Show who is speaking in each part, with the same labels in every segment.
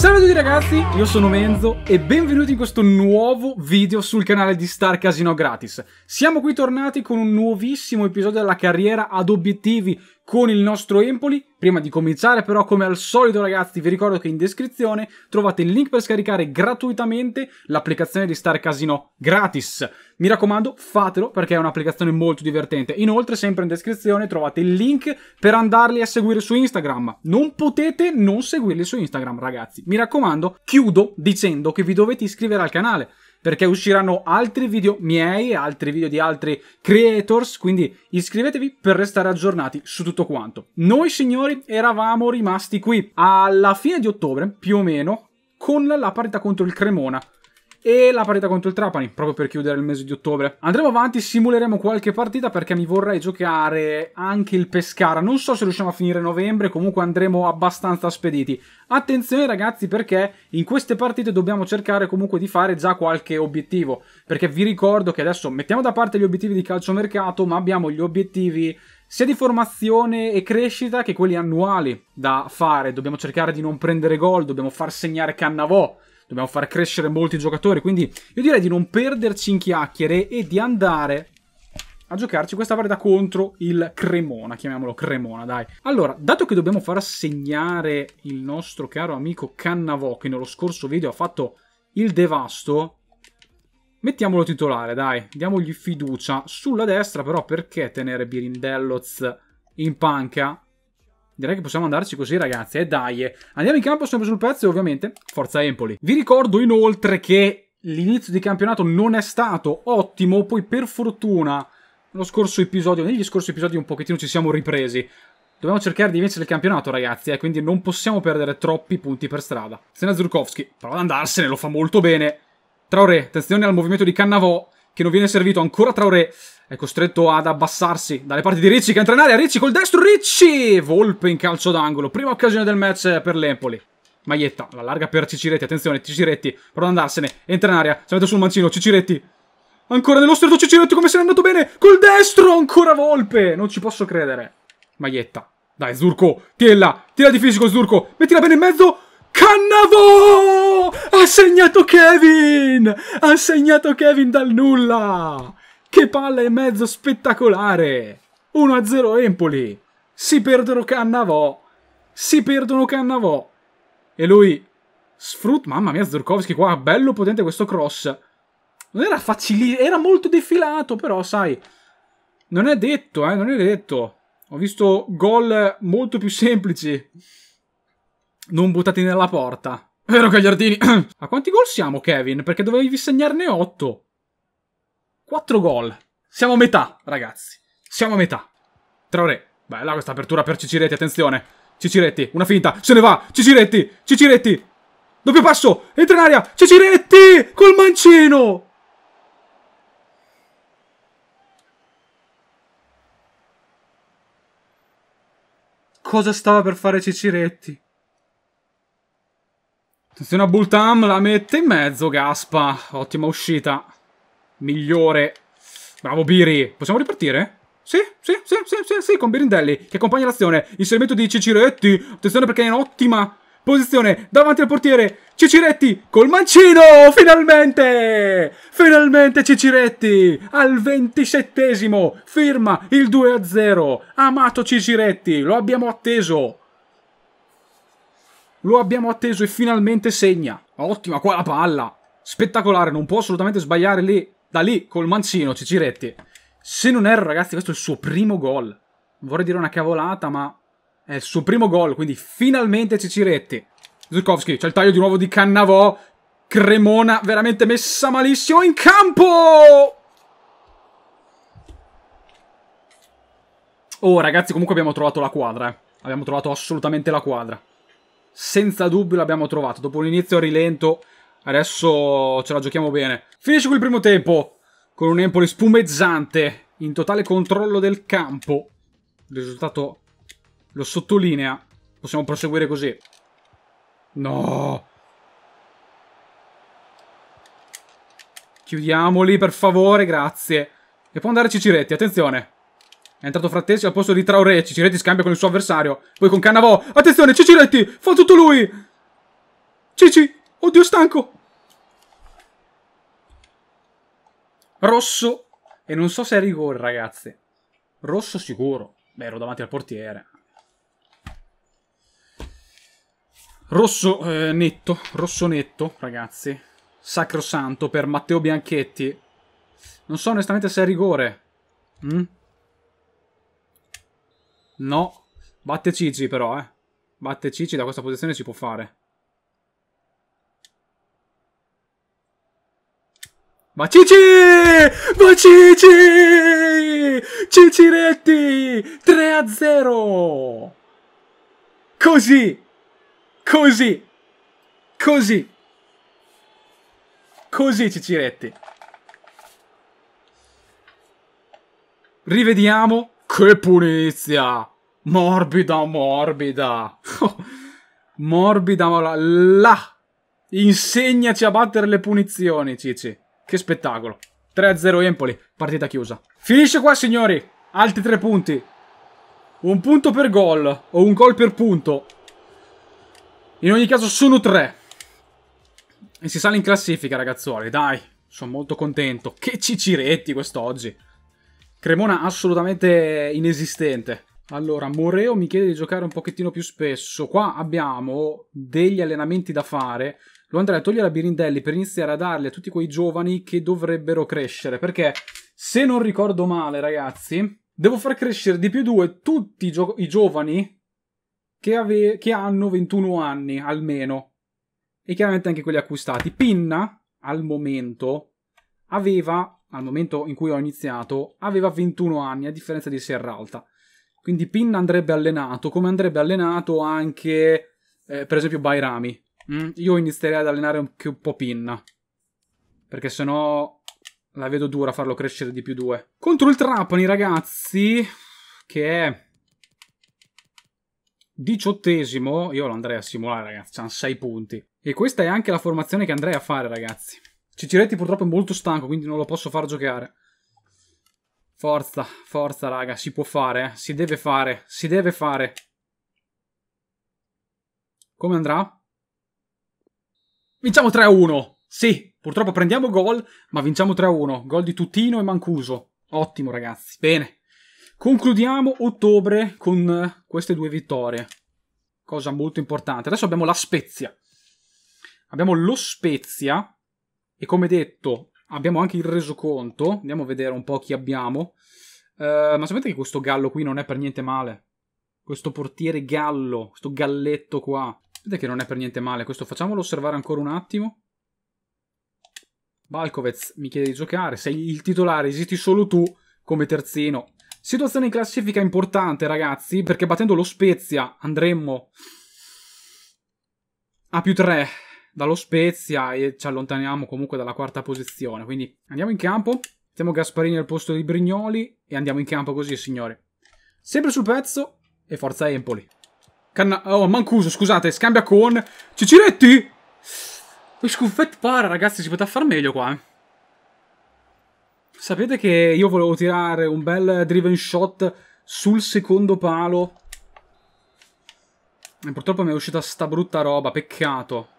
Speaker 1: Salve a tutti ragazzi, io sono Menzo e benvenuti in questo nuovo video sul canale di Star Casino Gratis. Siamo qui tornati con un nuovissimo episodio della carriera ad obiettivi con il nostro Empoli. Prima di cominciare però come al solito ragazzi vi ricordo che in descrizione trovate il link per scaricare gratuitamente l'applicazione di Star Casino gratis. Mi raccomando fatelo perché è un'applicazione molto divertente. Inoltre sempre in descrizione trovate il link per andarli a seguire su Instagram. Non potete non seguirli su Instagram ragazzi. Mi raccomando chiudo dicendo che vi dovete iscrivere al canale perché usciranno altri video miei, altri video di altri creators, quindi iscrivetevi per restare aggiornati su tutto quanto. Noi signori eravamo rimasti qui alla fine di ottobre, più o meno, con la parità contro il Cremona e la partita contro il Trapani, proprio per chiudere il mese di ottobre. Andremo avanti, simuleremo qualche partita perché mi vorrei giocare anche il Pescara. Non so se riusciamo a finire novembre, comunque andremo abbastanza spediti. Attenzione ragazzi perché in queste partite dobbiamo cercare comunque di fare già qualche obiettivo, perché vi ricordo che adesso mettiamo da parte gli obiettivi di calciomercato, ma abbiamo gli obiettivi sia di formazione e crescita che quelli annuali da fare. Dobbiamo cercare di non prendere gol, dobbiamo far segnare Cannavò dobbiamo far crescere molti giocatori, quindi io direi di non perderci in chiacchiere e di andare a giocarci questa partita contro il Cremona, chiamiamolo Cremona, dai. Allora, dato che dobbiamo far segnare il nostro caro amico Cannavò, che nello scorso video ha fatto il devasto, mettiamolo titolare, dai, diamogli fiducia. Sulla destra però perché tenere Birindelloz in panca? Direi che possiamo andarci così, ragazzi. E eh, dai, andiamo in campo sempre sul pezzo, ovviamente. Forza Empoli. Vi ricordo inoltre che l'inizio di campionato non è stato ottimo. Poi, per fortuna, nello scorso episodio, negli scorsi episodi, un pochettino ci siamo ripresi. Dobbiamo cercare di vincere il campionato, ragazzi, eh, quindi non possiamo perdere troppi punti per strada. Sena Zurkowski, prova ad andarsene, lo fa molto bene. Traoré, attenzione al movimento di Cannavò che non viene servito ancora Traoré è costretto ad abbassarsi dalle parti di Ricci che entra in aria. Ricci col destro, Ricci! Volpe in calcio d'angolo, prima occasione del match per l'Empoli. Maglietta, la larga per Ciciretti, attenzione Ciciretti, prova ad andarsene, entra in aria, si mette sul mancino, Ciciretti. Ancora nello stretto Ciciretti, come se n'è andato bene, col destro, ancora Volpe, non ci posso credere. Maglietta, dai Zurco, tiella, tira di fisico Zurco, mettila bene in mezzo, Cannavo! Ha segnato Kevin! Ha segnato Kevin dal nulla! Che palla e mezzo spettacolare! 1-0 Empoli. Si perdono Cannavo! Si perdono Cannavo! E lui sfrutta... Mamma mia, Zorkovski qua, bello potente questo cross. Non era facilissimo, era molto defilato, però sai... Non è detto, eh, non è detto. Ho visto gol molto più semplici. Non buttati nella porta. Vero Gagliardini? A quanti gol siamo, Kevin? Perché dovevi segnarne 8. 4 gol. Siamo a metà, ragazzi. Siamo a metà. Traoré. Bella questa apertura per Ciciretti, attenzione. Ciciretti, una finta. Se ne va. Ciciretti, Ciciretti. Doppio passo. Entra in aria. Ciciretti col mancino. Cosa stava per fare Ciciretti? Attenzione a Bultam, la mette in mezzo, Gaspa. Ottima uscita. Migliore. Bravo Biri. Possiamo ripartire? Sì, sì, sì, sì, sì, sì, con Birindelli, che accompagna l'azione. Inserimento di Ciciretti. Attenzione perché è in ottima posizione davanti al portiere. Ciciretti col mancino, finalmente! Finalmente Ciciretti al ventisettesimo firma il 2-0. Amato Ciciretti, lo abbiamo atteso. Lo abbiamo atteso e finalmente segna. Ottima qua la palla. Spettacolare, non può assolutamente sbagliare lì. Da lì, col mancino, Ciciretti. Se non erro, ragazzi, questo è il suo primo gol. Vorrei dire una cavolata, ma è il suo primo gol, quindi finalmente Ciciretti. Zurkowski, c'è il taglio di nuovo di Cannavò. Cremona veramente messa malissimo in campo! Oh, ragazzi, comunque abbiamo trovato la quadra, eh. Abbiamo trovato assolutamente la quadra senza dubbio l'abbiamo trovato. Dopo un inizio rilento, adesso ce la giochiamo bene. Finisce qui il primo tempo, con un Empoli spumeggiante in totale controllo del campo. Il risultato lo sottolinea. Possiamo proseguire così. No! Chiudiamoli, per favore, grazie. E può andare Ciciretti, attenzione. È entrato Frattesi al posto di Traoré. Ciciretti scambia con il suo avversario. Poi con Cannavò. Attenzione, Ciciretti! Fa tutto lui! Cici! Oddio, stanco! Rosso. E non so se è rigore, ragazzi. Rosso sicuro. Beh, ero davanti al portiere. Rosso eh, netto. Rosso netto, ragazzi. Sacrosanto per Matteo Bianchetti. Non so onestamente se è rigore. Mm? No. Batte Cici però, eh. Batte Cici da questa posizione si può fare. Ma Cici! Ma Cici! Ciciretti! 3 a 0! Così! Così! Così! Così Ciciretti! Rivediamo che punizia! Morbida, morbida! morbida, ma là! Insegnaci a battere le punizioni, Cici. Che spettacolo. 3-0 Empoli, partita chiusa. Finisce qua, signori. Altri tre punti. Un punto per gol, o un gol per punto. In ogni caso sono tre. E si sale in classifica, ragazzuoli, dai. Sono molto contento. Che ciciretti quest'oggi. Cremona assolutamente inesistente. Allora, Moreo mi chiede di giocare un pochettino più spesso. Qua abbiamo degli allenamenti da fare. Lo andrei a togliere a Birindelli per iniziare a darli a tutti quei giovani che dovrebbero crescere. Perché, se non ricordo male, ragazzi, devo far crescere di più due tutti i, gio i giovani che, che hanno 21 anni, almeno. E chiaramente anche quelli acquistati. Pinna, al momento, aveva al momento in cui ho iniziato, aveva 21 anni, a differenza di Serralta. Quindi Pin andrebbe allenato, come andrebbe allenato anche, eh, per esempio, Bairami. Mm? Io inizierei ad allenare anche un po' Pin. Perché sennò la vedo dura farlo crescere di più due. Contro il Trapani, ragazzi, che è diciottesimo, io lo andrei a simulare, ragazzi, hanno 6 punti. E questa è anche la formazione che andrei a fare, ragazzi. Ciciretti purtroppo è molto stanco, quindi non lo posso far giocare. Forza, forza raga, si può fare, eh. si deve fare, si deve fare. Come andrà? Vinciamo 3-1, sì, purtroppo prendiamo gol, ma vinciamo 3-1. Gol di Tutino e Mancuso. Ottimo ragazzi, bene. Concludiamo ottobre con queste due vittorie. Cosa molto importante. Adesso abbiamo la Spezia. Abbiamo lo Spezia e come detto, abbiamo anche il resoconto. Andiamo a vedere un po' chi abbiamo. Uh, ma sapete che questo gallo qui non è per niente male? Questo portiere gallo, questo galletto qua. Sapete che non è per niente male questo? Facciamolo osservare ancora un attimo. Balkovez mi chiede di giocare. Sei il titolare, esisti solo tu come terzino. Situazione in classifica importante, ragazzi, perché battendo lo Spezia andremmo a più 3 dallo Spezia e ci allontaniamo comunque dalla quarta posizione. Quindi andiamo in campo, mettiamo Gasparini al posto di Brignoli e andiamo in campo così, signori. Sempre sul pezzo e forza Empoli. Canna oh, Mancuso, scusate, scambia con Ciciretti! Scuffet para, ragazzi, si poteva far meglio qua. Eh. Sapete che io volevo tirare un bel driven shot sul secondo palo. E purtroppo mi è uscita sta brutta roba, peccato.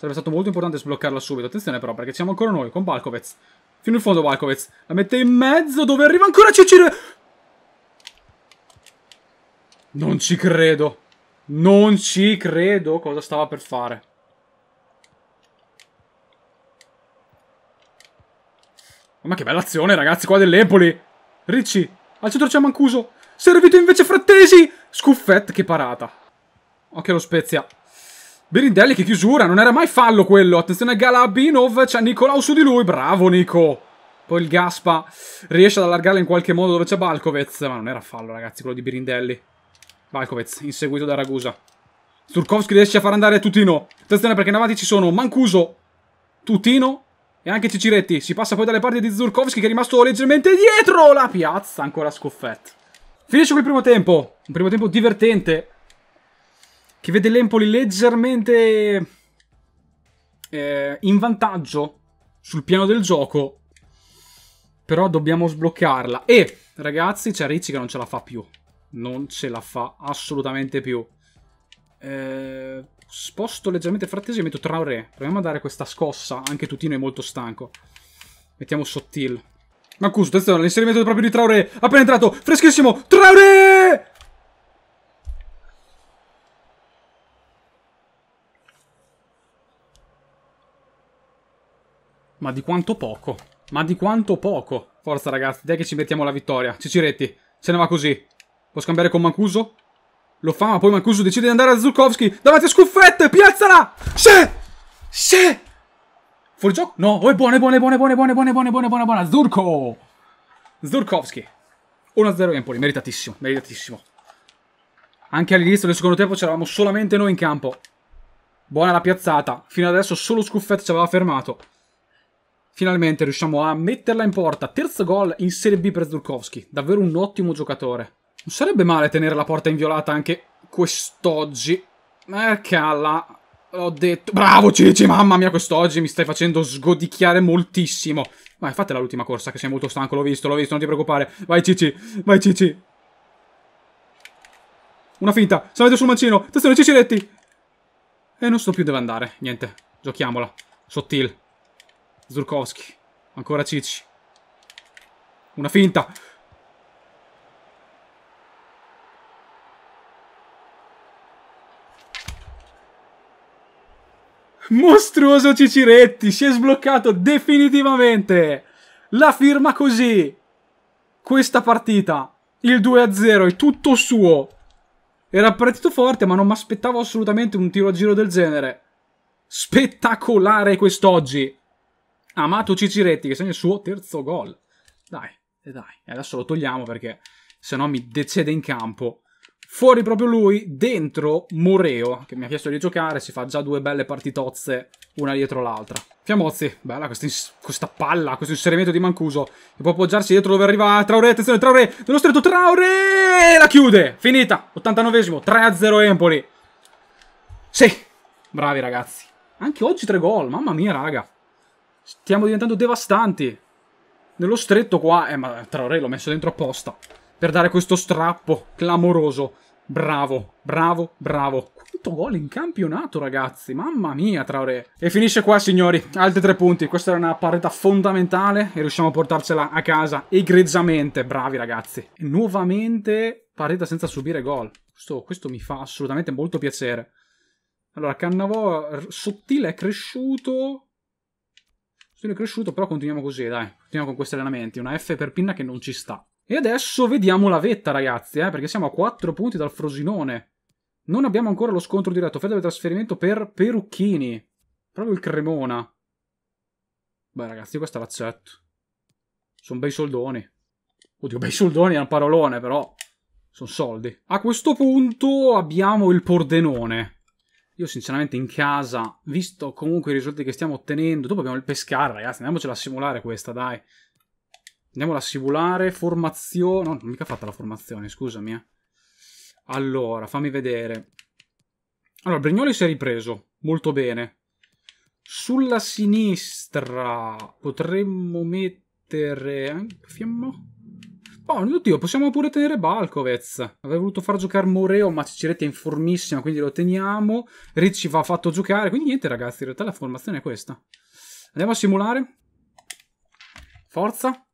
Speaker 1: Sarebbe stato molto importante sbloccarla subito. Attenzione però, perché siamo ancora noi con Balkovets. Fino in fondo Balkovets. La mette in mezzo dove arriva ancora Cecile. Non ci credo. Non ci credo cosa stava per fare. Ma che bella azione, ragazzi, qua dell'Empoli. Ricci, al centro c'è Mancuso. Servito invece Frattesi. Scuffet, che parata. Ok, lo Spezia. Birindelli che chiusura, non era mai fallo quello. Attenzione a Galabinov, c'è Nicolau su di lui, bravo Nico. Poi il Gaspa riesce ad allargarla in qualche modo dove c'è Balkovez, ma non era fallo ragazzi quello di Birindelli. Balkovez, inseguito da Ragusa. Sturkovski riesce a far andare Tutino. Attenzione perché in avanti ci sono Mancuso, Tutino e anche Ciciretti. Si passa poi dalle parti di Zurkovski che è rimasto leggermente dietro la piazza, ancora scoffetto. Finisce qui il primo tempo, un primo tempo divertente, che vede l'Empoli leggermente eh, in vantaggio sul piano del gioco, però dobbiamo sbloccarla. E ragazzi, c'è Ricci che non ce la fa più, non ce la fa assolutamente più. Eh, sposto leggermente Frattesi e metto Traoré. Proviamo a dare questa scossa, anche Tutino è molto stanco. Mettiamo Sottil. Mancuso, attenzione, l'inserimento proprio di Traoré, appena entrato, freschissimo, Traoré! Ma di quanto poco. Ma di quanto poco. Forza ragazzi, dai che ci mettiamo la vittoria. Ciciretti, se ne va così. Può scambiare con Mancuso? Lo fa, ma poi Mancuso decide di andare a Zukowski. Davanti a Scuffette, piazzala! Sì! Sì! Fuori gioco? No, oh, è buona, è buona, è buona, è buona, è buona, è buona, è buona, è buona, è buona, buona. Zurko! Zurkowski. 1-0 Empoli, meritatissimo, meritatissimo. Anche all'inizio del secondo tempo c'eravamo solamente noi in campo. Buona la piazzata. Fino adesso solo Scuffette ci aveva fermato. Finalmente riusciamo a metterla in porta. Terzo gol in Serie B per Zdurkowski. Davvero un ottimo giocatore. Non sarebbe male tenere la porta inviolata anche quest'oggi. Mercalla. Eh, l'ho detto. Bravo Cici, mamma mia, quest'oggi mi stai facendo sgodicchiare moltissimo. Vai, fatela l'ultima corsa, che sei molto stanco, l'ho visto, l'ho visto, non ti preoccupare. Vai Cici, vai Cici. Una finta, salete sul mancino, testone Ciciretti. E non so più dove andare, niente, giochiamola. Sottil, Zurkowski. Ancora Cicci. Una finta. Mostruoso Ciciretti, si è sbloccato definitivamente. La firma così. Questa partita, il 2-0, è tutto suo. Era partito forte, ma non mi aspettavo assolutamente un tiro a giro del genere. Spettacolare quest'oggi. Amato Ciciretti che segna il suo terzo gol. Dai, e dai, e adesso lo togliamo perché se no mi decede in campo. Fuori proprio lui, dentro Moreo, che mi ha chiesto di giocare, si fa già due belle partitozze, una dietro l'altra. Fiamozzi, bella questa, questa, palla, questo inserimento di Mancuso, che può appoggiarsi dietro dove arriva Traoré, attenzione Traoré, dello stretto Traoré, la chiude, finita, 89esimo, 3-0 Empoli. Sì, bravi ragazzi, anche oggi tre gol, mamma mia raga. Stiamo diventando devastanti. Nello stretto qua. Eh, ma Traoré l'ho messo dentro apposta. Per dare questo strappo clamoroso. Bravo, bravo, bravo. Quanto gol in campionato, ragazzi. Mamma mia, Traoré. E finisce qua, signori. Altri tre punti. Questa era una parete fondamentale e riusciamo a portarcela a casa egregiamente. Bravi, ragazzi. E nuovamente parete senza subire gol. Questo, questo mi fa assolutamente molto piacere. Allora, Cannavò sottile è cresciuto, sono cresciuto, però continuiamo così, dai. Continuiamo con questi allenamenti. Una F per pinna che non ci sta. E adesso vediamo la vetta, ragazzi, eh, perché siamo a 4 punti dal Frosinone. Non abbiamo ancora lo scontro diretto. Fede di trasferimento per Perucchini. Proprio il Cremona. Beh, ragazzi, questa è l'accetto. Sono bei soldoni. Oddio, bei soldoni è un parolone, però. Sono soldi. A questo punto abbiamo il Pordenone. Io sinceramente in casa, visto comunque i risultati che stiamo ottenendo, dopo abbiamo il pescare, ragazzi, andiamocela a simulare questa, dai. Andiamola a simulare, formazione... No, non mica fatta la formazione, scusami. Eh. Allora, fammi vedere. Allora, Brignoli si è ripreso, molto bene. Sulla sinistra potremmo mettere... Fiammo? Oh, oddio, possiamo pure tenere Balkovez. Avrei voluto far giocare Moreo, ma Ciceretta è in formissima, quindi lo teniamo. Ricci va fatto giocare, quindi niente ragazzi, in realtà la formazione è questa. Andiamo a simulare. Forza.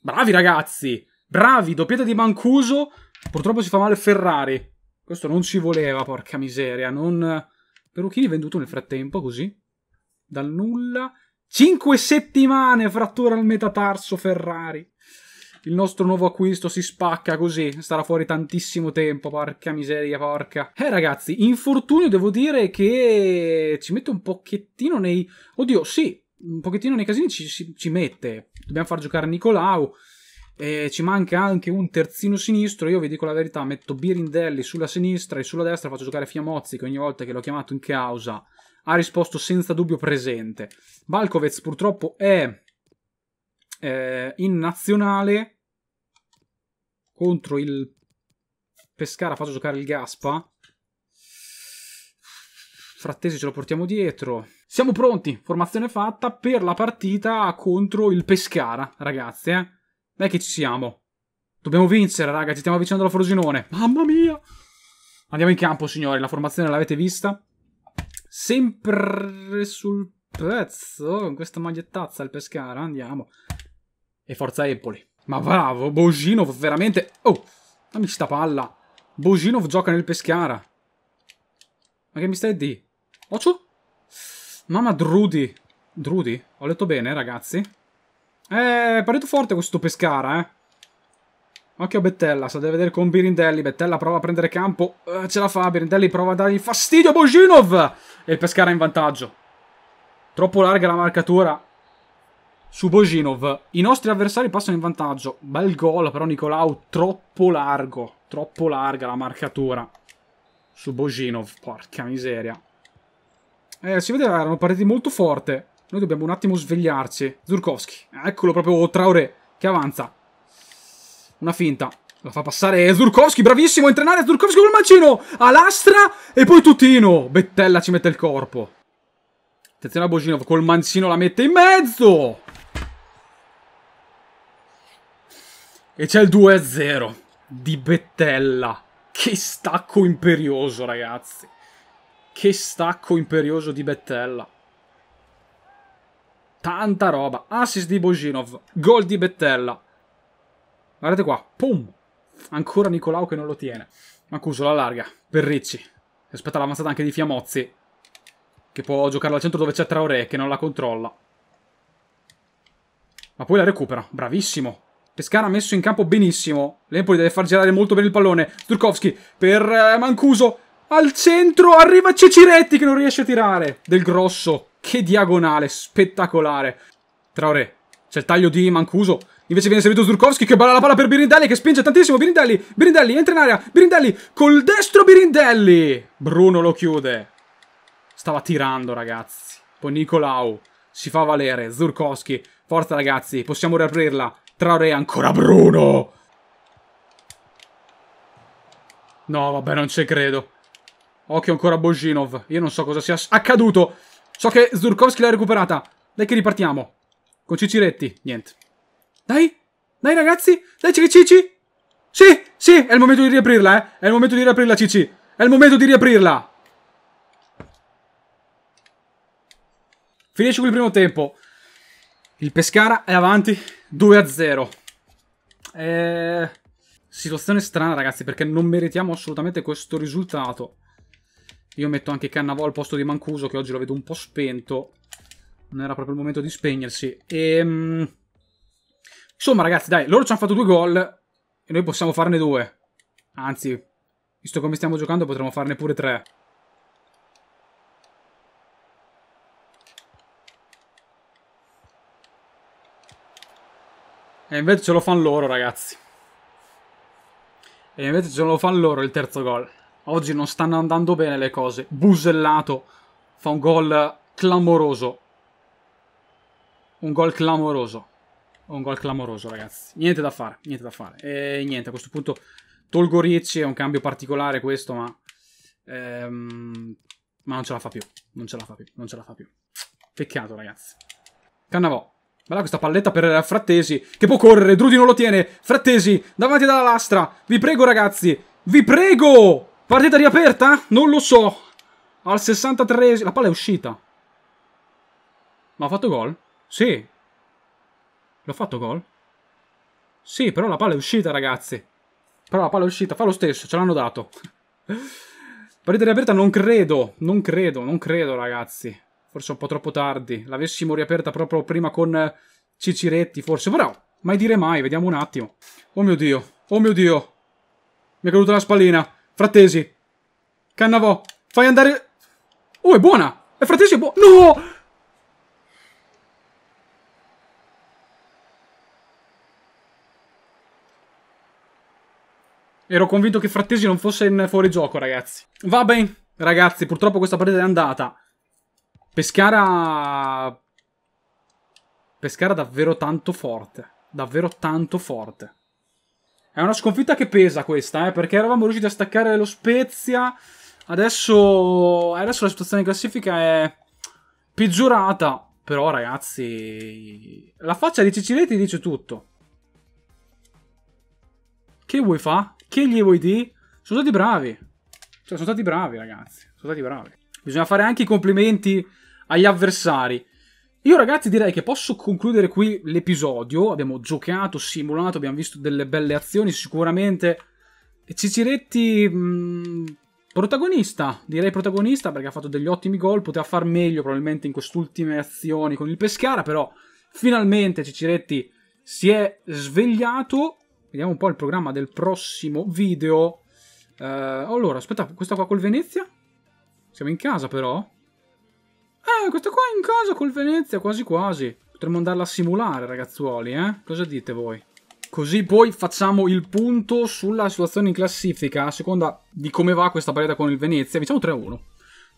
Speaker 1: Bravi ragazzi! Bravi, doppietta di Mancuso. Purtroppo si fa male Ferrari. Questo non ci voleva, porca miseria. Non... Peruchini venduto nel frattempo, così. Dal nulla. 5 settimane frattura al metatarso Ferrari. Il nostro nuovo acquisto si spacca così, starà fuori tantissimo tempo, porca miseria, porca. Eh ragazzi, infortunio devo dire che ci mette un pochettino nei... Oddio, sì, un pochettino nei casini ci, ci, ci mette. Dobbiamo far giocare Nicolau. Eh, ci manca anche un terzino sinistro. Io vi dico la verità: metto Birindelli sulla sinistra e sulla destra faccio giocare Fiamozzi, che ogni volta che l'ho chiamato in causa ha risposto senza dubbio presente. Balkovets purtroppo è eh, in nazionale contro il Pescara, ha fatto giocare il Gaspa. Frattesi ce lo portiamo dietro. Siamo pronti, formazione fatta per la partita contro il Pescara, ragazzi. Eh? Dai che ci siamo. Dobbiamo vincere, raga, ci stiamo avvicinando alla Frosinone. Mamma mia! Andiamo in campo, signori, la formazione l'avete vista? sempre sul pezzo con questa magliettazza al Pescara, andiamo. E forza Empoli. Ma bravo, Boginov veramente... Oh, dammi sta palla. Boginov gioca nel Pescara. Ma che mi stai di? Occio? Mamma Drudi. Drudi? Ho letto bene, ragazzi? Eh, è parecchio forte questo Pescara, eh. Occhio a Bettella, sta a vedere con Birindelli. Bettella prova a prendere campo. Uh, ce la fa, Birindelli prova a dargli fastidio a Bojinov. E il Pescara in vantaggio. Troppo larga la marcatura su Bojinov. I nostri avversari passano in vantaggio. Bel gol però Nicolau, troppo largo. Troppo larga la marcatura su Bojinov. Porca miseria. Eh, si vede, erano partiti molto forte. Noi dobbiamo un attimo svegliarci. Zurkowski, eccolo proprio Traoré che avanza. Una finta. La fa passare Zurkowski, bravissimo a entrenare Zurkowski col mancino. Alastra e poi Tutino. Bettella ci mette il corpo. Attenzione a Boginov, col mancino la mette in mezzo. E c'è il 2-0 di Bettella. Che stacco imperioso, ragazzi. Che stacco imperioso di Bettella. Tanta roba. Assist di Boginov, gol di Bettella. Guardate qua, pum! Ancora Nicolau che non lo tiene. Mancuso la larga, per Ricci. Aspetta l'avanzata anche di Fiamozzi, che può giocare al centro dove c'è Traoré, che non la controlla. Ma poi la recupera, bravissimo. Pescara ha messo in campo benissimo. L'Empoli deve far girare molto bene il pallone. Turkowski per eh, Mancuso. Al centro arriva Ceciretti che non riesce a tirare. Del grosso. Che diagonale, spettacolare. Traoré. C'è il taglio di Mancuso Invece viene servito Zurkowski che balla la palla per Birindelli che spinge tantissimo Birindelli, Birindelli entra in area, Birindelli col destro Birindelli. Bruno lo chiude. Stava tirando ragazzi. Poi Nicolau si fa valere, Zurkowski, forza ragazzi, possiamo riaprirla. Traoré ancora Bruno. No, vabbè, non ci credo. Occhio ancora Bojinov. Io non so cosa sia accaduto. So che Zurkowski l'ha recuperata. Dai che ripartiamo. Con Ciciretti. Niente. Dai, dai ragazzi, dai Cici, Sì, sì, è il momento di riaprirla, eh. È il momento di riaprirla, Cici. È il momento di riaprirla. Finisce qui il primo tempo. Il Pescara è avanti 2-0. Eh, situazione strana, ragazzi, perché non meritiamo assolutamente questo risultato. Io metto anche Cannavo al posto di Mancuso, che oggi lo vedo un po' spento. Non era proprio il momento di spegnersi. E... Ehm, Insomma, ragazzi, dai, loro ci hanno fatto due gol e noi possiamo farne due. Anzi, visto come stiamo giocando, potremmo farne pure tre. E invece ce lo fanno loro, ragazzi. E invece ce lo fanno loro il terzo gol. Oggi non stanno andando bene le cose. Busellato fa un gol clamoroso. Un gol clamoroso. Un gol clamoroso, ragazzi. Niente da fare, niente da fare. E niente, a questo punto tolgo Ricci, è un cambio particolare questo, ma... Ehm, ma non ce la fa più, non ce la fa più, non ce la fa più. Peccato, ragazzi. Cannavò. Bella questa palletta per Frattesi, che può correre, Drudi non lo tiene. Frattesi, davanti alla lastra. Vi prego, ragazzi, vi prego! Partita riaperta? Non lo so. Al 63 La palla è uscita. Ma ha fatto gol? Sì, L'ho fatto gol? Sì, però la palla è uscita, ragazzi. Però la palla è uscita, fa lo stesso, ce l'hanno dato. Partita riaperta non credo, non credo, non credo, ragazzi. Forse un po' troppo tardi. L'avessimo riaperta proprio prima con Ciciretti, forse. Però, mai dire mai, vediamo un attimo. Oh mio Dio, oh mio Dio. Mi è caduta la spallina. Frattesi. Cannavò, fai andare... Oh, è buona! È Frattesi è buona! No! Ero convinto che Frattesi non fosse in gioco, ragazzi. Va bene, ragazzi, purtroppo questa partita è andata. Pescara... Pescara davvero tanto forte. Davvero tanto forte. È una sconfitta che pesa questa, eh, perché eravamo riusciti a staccare lo Spezia. Adesso, adesso la situazione di classifica è peggiorata. Però, ragazzi, la faccia di Ciciletti dice tutto. Che vuoi fare? Che gli vuoi dire? Sono stati bravi. Cioè, sono stati bravi, ragazzi. Sono stati bravi. Bisogna fare anche i complimenti agli avversari. Io, ragazzi, direi che posso concludere qui l'episodio. Abbiamo giocato, simulato, abbiamo visto delle belle azioni. Sicuramente Ciciretti, mh, mm, protagonista, direi protagonista perché ha fatto degli ottimi gol. Poteva far meglio probabilmente in quest'ultime azioni con il Pescara, però finalmente Ciciretti si è svegliato Vediamo un po' il programma del prossimo video. Uh, allora, aspetta, questa qua col Venezia? Siamo in casa però? Eh, questa qua è in casa col Venezia, quasi quasi. Potremmo andarla a simulare, ragazzuoli, eh? Cosa dite voi? Così poi facciamo il punto sulla situazione in classifica a seconda di come va questa partita con il Venezia. Diciamo 3-1.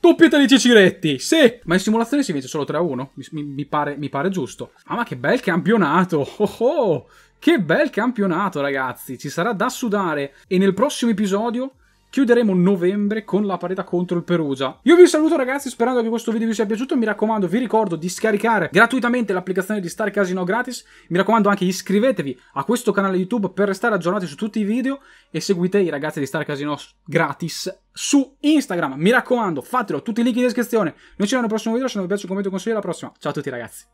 Speaker 1: Doppia di 10 retti, sì! Ma in simulazione si vince solo 3 1, mi, mi, pare, mi pare, giusto. Ah, ma che bel campionato! Oh oh! Che bel campionato, ragazzi! Ci sarà da sudare. E nel prossimo episodio Chiuderemo novembre con la parità contro il Perugia. Io vi saluto ragazzi sperando che questo video vi sia piaciuto. Mi raccomando, vi ricordo di scaricare gratuitamente l'applicazione di Star Casino gratis. Mi raccomando anche iscrivetevi a questo canale YouTube per restare aggiornati su tutti i video e seguite i ragazzi di Star Casino gratis su Instagram. Mi raccomando, fatelo, tutti i link in descrizione. Noi ci vediamo nel prossimo video, se non vi piace commento e consiglio alla prossima. Ciao a tutti ragazzi.